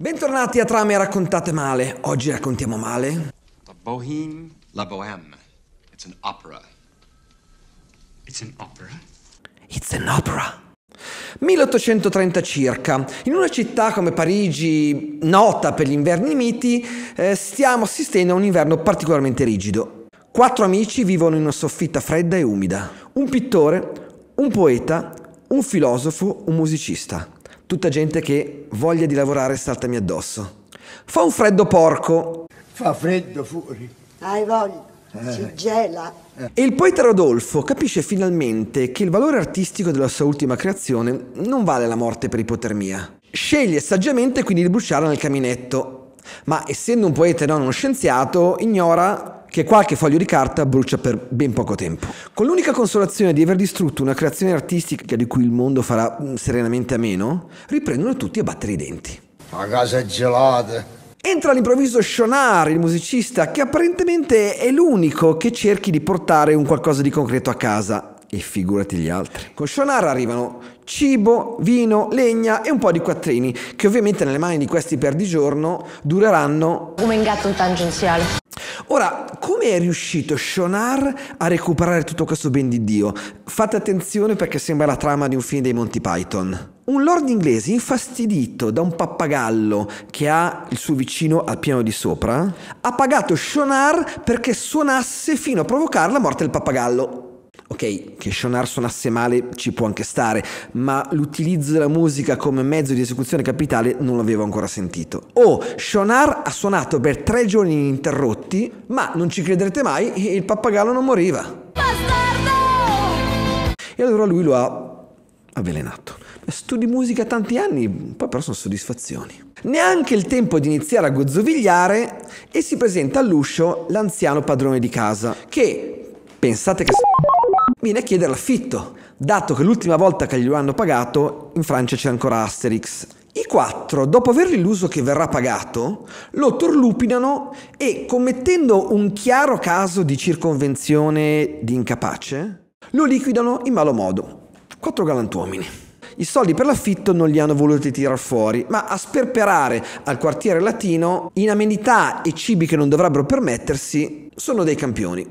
Bentornati a Trame raccontate male. Oggi raccontiamo male. La Bohème, la Bohème. It's an opera. It's an opera. It's an opera. 1830 circa, in una città come Parigi, nota per gli inverni miti, eh, stiamo assistendo a un inverno particolarmente rigido. Quattro amici vivono in una soffitta fredda e umida. Un pittore, un poeta, un filosofo, un musicista. Tutta gente che voglia di lavorare saltami addosso. Fa un freddo porco. Fa freddo fuori. Hai voglia, eh. si gela. E eh. il poeta Rodolfo capisce finalmente che il valore artistico della sua ultima creazione non vale la morte per ipotermia. Sceglie saggiamente quindi di bruciarla nel caminetto, ma essendo un poeta e non uno scienziato, ignora che qualche foglio di carta brucia per ben poco tempo. Con l'unica consolazione di aver distrutto una creazione artistica di cui il mondo farà mm, serenamente a meno, riprendono tutti a battere i denti. La casa è gelata. Entra all'improvviso Shonar, il musicista, che apparentemente è l'unico che cerchi di portare un qualcosa di concreto a casa. E figurati gli altri. Con Shonar arrivano cibo, vino, legna e un po' di quattrini, che ovviamente nelle mani di questi perdigiorno dureranno... Come un gatto tangenziale. Ora, come è riuscito Shonar a recuperare tutto questo ben di Dio? Fate attenzione perché sembra la trama di un film dei Monty Python. Un lord inglese infastidito da un pappagallo che ha il suo vicino al piano di sopra, ha pagato Shonar perché suonasse fino a provocare la morte del pappagallo ok, che Shonar suonasse male ci può anche stare, ma l'utilizzo della musica come mezzo di esecuzione capitale non l'avevo ancora sentito. O oh, Shonar ha suonato per tre giorni ininterrotti, ma non ci crederete mai, il pappagallo non moriva. Bastardo! E allora lui lo ha avvelenato. Studi musica tanti anni, poi però sono soddisfazioni. Neanche il tempo di iniziare a gozzovigliare e si presenta all'uscio l'anziano padrone di casa che, pensate che... So- viene a chiedere l'affitto, dato che l'ultima volta che glielo hanno pagato in Francia c'è ancora Asterix. I quattro, dopo aver illuso che verrà pagato, lo torlupinano e, commettendo un chiaro caso di circonvenzione di incapace, lo liquidano in malo modo. Quattro galantuomini. I soldi per l'affitto non li hanno voluti tirar fuori, ma a sperperare al quartiere latino in amenità e cibi che non dovrebbero permettersi sono dei campioni.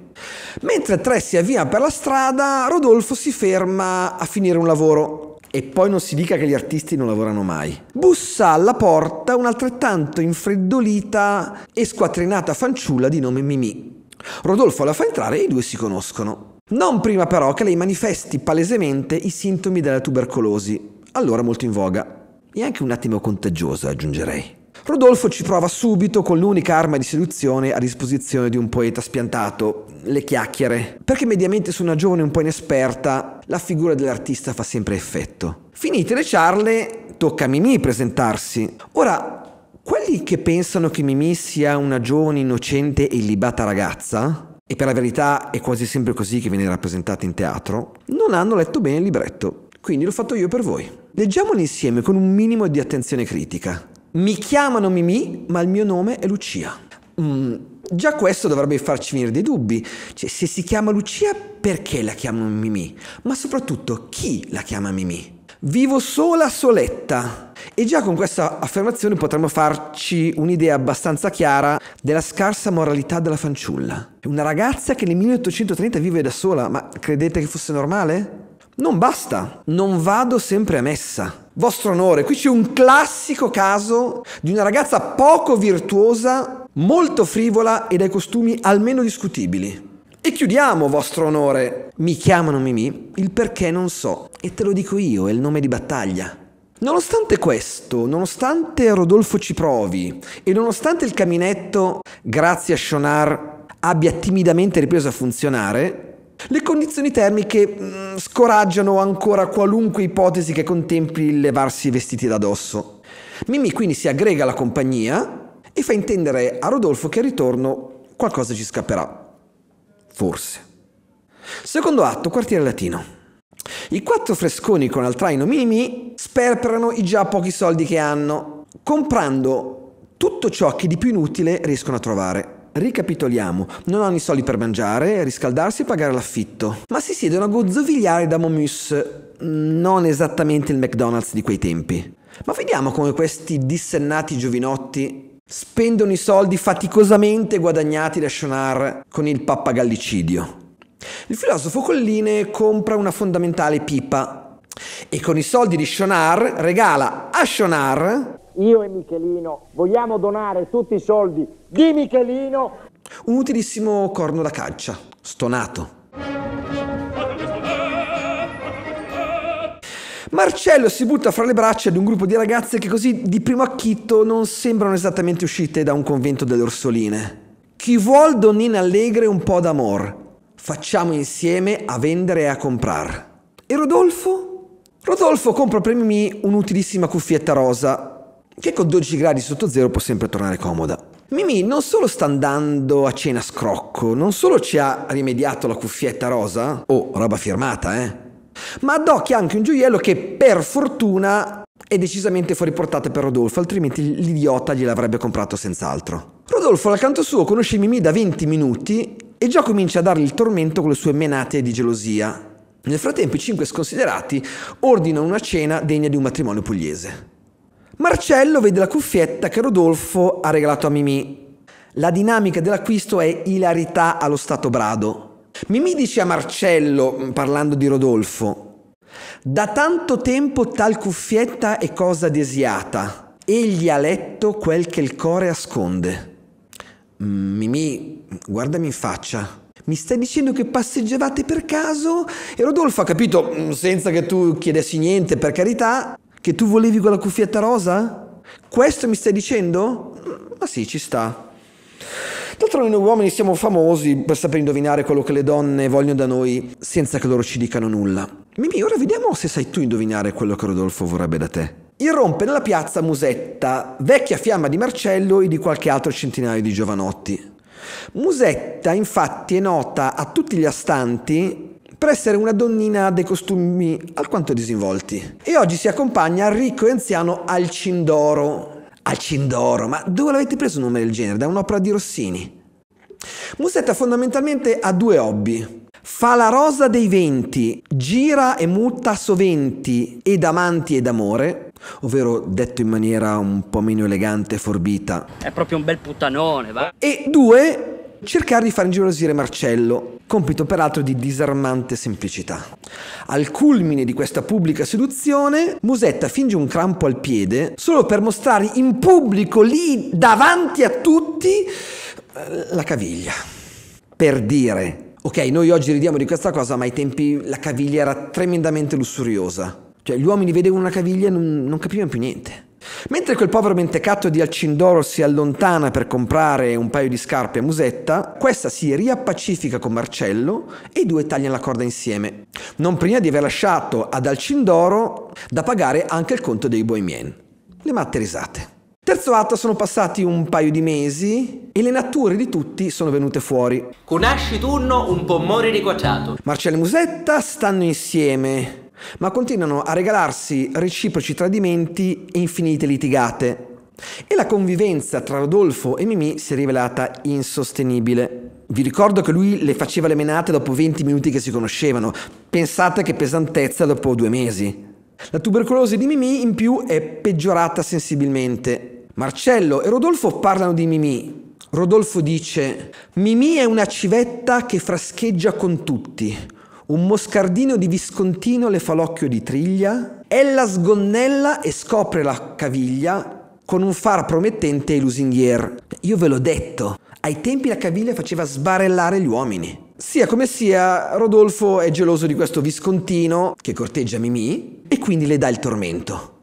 Mentre Tre si avvia per la strada, Rodolfo si ferma a finire un lavoro e poi non si dica che gli artisti non lavorano mai. Bussa alla porta un'altrettanto infreddolita e squattrinata fanciulla di nome Mimì. Rodolfo la fa entrare e i due si conoscono. Non prima però che lei manifesti palesemente i sintomi della tubercolosi, allora molto in voga, e anche un attimo contagiosa, aggiungerei. Rodolfo ci prova subito con l'unica arma di seduzione a disposizione di un poeta spiantato, le chiacchiere. Perché mediamente su una giovane un po' inesperta, la figura dell'artista fa sempre effetto. Finite le ciarle, tocca a Mimì presentarsi. Ora, quelli che pensano che Mimì sia una giovane innocente e illibata ragazza, e per la verità è quasi sempre così che viene rappresentata in teatro, non hanno letto bene il libretto. Quindi l'ho fatto io per voi. Leggiamolo insieme con un minimo di attenzione critica. Mi chiamano Mimì, ma il mio nome è Lucia. Mm, già questo dovrebbe farci venire dei dubbi. Cioè, se si chiama Lucia, perché la chiamano Mimì? Ma soprattutto, chi la chiama Mimì? Vivo sola soletta. E già con questa affermazione potremmo farci un'idea abbastanza chiara della scarsa moralità della fanciulla. Una ragazza che nel 1830 vive da sola, ma credete che fosse normale? Non basta, non vado sempre a messa. Vostro onore, qui c'è un classico caso di una ragazza poco virtuosa, molto frivola e dai costumi almeno discutibili. E chiudiamo, vostro onore. Mi chiamano Mimì, il perché non so, e te lo dico io, è il nome di battaglia. Nonostante questo, nonostante Rodolfo ci provi e nonostante il caminetto, grazie a Shonar, abbia timidamente ripreso a funzionare, le condizioni termiche mh, mm, scoraggiano ancora qualunque ipotesi che contempli il levarsi i vestiti da dosso. Mimì quindi si aggrega alla compagnia e fa intendere a Rodolfo che al ritorno qualcosa ci scapperà. Forse. Secondo atto, quartiere latino. I quattro fresconi con al traino minimi sperperano i già pochi soldi che hanno, comprando tutto ciò che di più inutile riescono a trovare. Ricapitoliamo, non hanno i soldi per mangiare, riscaldarsi e pagare l'affitto, ma si siedono a gozzovigliare da Momus, non esattamente il McDonald's di quei tempi. Ma vediamo come questi dissennati giovinotti Spendono i soldi faticosamente guadagnati da Schonar con il pappagallicidio. Il filosofo Colline compra una fondamentale pipa e con i soldi di Schonar regala a Schonar io e Michelino vogliamo donare tutti i soldi di Michelino un utilissimo corno da caccia, stonato. Marcello si butta fra le braccia di un gruppo di ragazze che così di primo acchitto non sembrano esattamente uscite da un convento delle Orsoline. Chi vuol donnine allegre un po' d'amor? Facciamo insieme a vendere e a comprar. E Rodolfo? Rodolfo compra per Mimì un'utilissima cuffietta rosa, che con 12 gradi sotto zero può sempre tornare comoda. Mimì non solo sta andando a cena a scrocco, non solo ci ha rimediato la cuffietta rosa, oh, roba firmata, eh, ma addocchi anche un gioiello che per fortuna è decisamente fuori portata per Rodolfo, altrimenti l'idiota gliel'avrebbe comprato senz'altro. Rodolfo, dal canto suo, conosce Mimì da 20 minuti e già comincia a dargli il tormento con le sue menate di gelosia. Nel frattempo i cinque sconsiderati ordinano una cena degna di un matrimonio pugliese. Marcello vede la cuffietta che Rodolfo ha regalato a Mimì. La dinamica dell'acquisto è ilarità allo stato brado. Mimì dice a Marcello, mm, parlando di Rodolfo, da tanto tempo tal cuffietta è cosa desiata, egli ha letto quel che il cuore asconde. Mimì, guardami in faccia. Mi stai dicendo che passeggiavate per caso? E Rodolfo ha capito, mm, senza che tu chiedessi niente, per carità, che tu volevi quella cuffietta rosa? Questo mi stai dicendo? Ma sì, ci sta. D'altronde noi uomini siamo famosi per saper indovinare quello che le donne vogliono da noi senza che loro ci dicano nulla. Mimì, ora vediamo se sai tu indovinare quello che Rodolfo vorrebbe da te. Irrompe nella piazza Musetta, vecchia fiamma di Marcello e di qualche altro centinaio di giovanotti. Musetta infatti è nota a tutti gli astanti per essere una donnina dei costumi alquanto disinvolti. E oggi si accompagna al ricco e anziano Alcindoro. Alcindoro, ma dove l'avete preso un nome del genere? Da un'opera di Rossini. Musetta fondamentalmente ha due hobby. Fa la rosa dei venti, gira e muta soventi ed amanti ed amore, ovvero detto in maniera un po' meno elegante e forbita. È proprio un bel puttanone, va. E due, cercare di far ingelosire Marcello, compito peraltro di disarmante semplicità. Al culmine di questa pubblica seduzione, Musetta finge un crampo al piede solo per mostrare in pubblico, lì davanti a tutti, eh, la caviglia. Per dire ok, noi oggi ridiamo di questa cosa, ma ai tempi la caviglia era tremendamente lussuriosa. Cioè, gli uomini vedevano una caviglia e non, non capivano più niente. Mentre quel povero mentecatto di Alcindoro si allontana per comprare un paio di scarpe a Musetta, questa si riappacifica con Marcello e i due tagliano la corda insieme, non prima di aver lasciato ad Alcindoro da pagare anche il conto dei bohemien. Le matte risate. Terzo atto sono passati un paio di mesi e le nature di tutti sono venute fuori. Con asci turno un po' more ricocciato. Marcello e Musetta stanno insieme, ma continuano a regalarsi reciproci tradimenti e infinite litigate. E la convivenza tra Rodolfo e Mimì si è rivelata insostenibile. Vi ricordo che lui le faceva le menate dopo 20 minuti che si conoscevano. Pensate che pesantezza dopo due mesi. La tubercolosi di Mimì in più è peggiorata sensibilmente Marcello e Rodolfo parlano di Mimì. Rodolfo dice: Mimì è una civetta che frascheggia con tutti. Un moscardino di viscontino le fa l'occhio di triglia. Ella sgonnella e scopre la caviglia con un far promettente e lusinghier. Io ve l'ho detto, ai tempi la caviglia faceva sbarellare gli uomini. Sia come sia, Rodolfo è geloso di questo viscontino che corteggia Mimì e quindi le dà il tormento.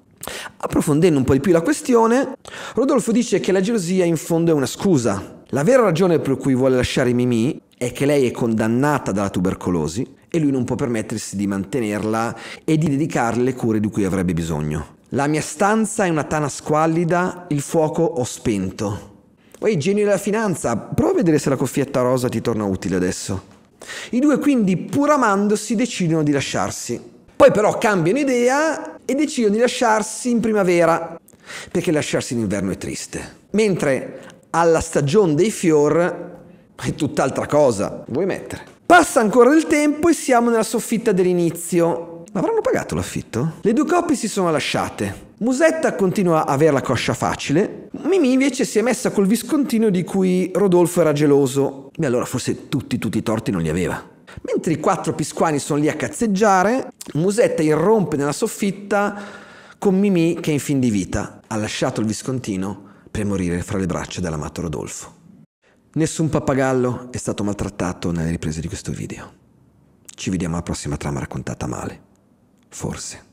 Approfondendo un po' di più la questione, Rodolfo dice che la gelosia in fondo è una scusa. La vera ragione per cui vuole lasciare Mimì è che lei è condannata dalla tubercolosi e lui non può permettersi di mantenerla e di dedicarle le cure di cui avrebbe bisogno. La mia stanza è una tana squallida, il fuoco ho spento. Poi genio della finanza, prova a vedere se la coffietta rosa ti torna utile adesso. I due quindi, pur amandosi, decidono di lasciarsi. Poi però cambiano idea e decidono di lasciarsi in primavera, perché lasciarsi in inverno è triste. Mentre alla stagione dei fior è tutt'altra cosa, vuoi mettere. Passa ancora del tempo e siamo nella soffitta dell'inizio. Ma avranno pagato l'affitto? Le due coppie si sono lasciate. Musetta continua a avere la coscia facile. Mimì invece si è messa col viscontino di cui Rodolfo era geloso. E allora forse tutti, tutti i torti non li aveva. Mentre i quattro pisquani sono lì a cazzeggiare, Musetta irrompe nella soffitta con Mimì che è in fin di vita. Ha lasciato il Viscontino per morire fra le braccia dell'amato Rodolfo. Nessun pappagallo è stato maltrattato nelle riprese di questo video. Ci vediamo alla prossima trama raccontata male. Forse.